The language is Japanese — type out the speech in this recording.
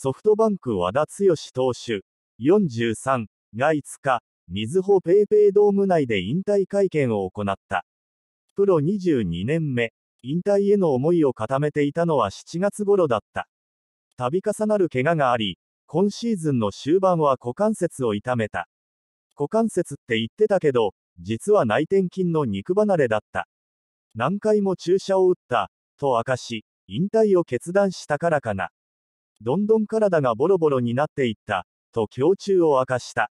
ソフトバンク和田剛投手、43が5日、みずほ paypay ドーム内で引退会見を行った。プロ22年目、引退への思いを固めていたのは7月頃だった。度重なる怪我があり、今シーズンの終盤は股関節を痛めた。股関節って言ってたけど、実は内転筋の肉離れだった。何回も注射を打った、と明かし、引退を決断したからかな。どんどん体がボロボロになっていった、と胸中を明かした。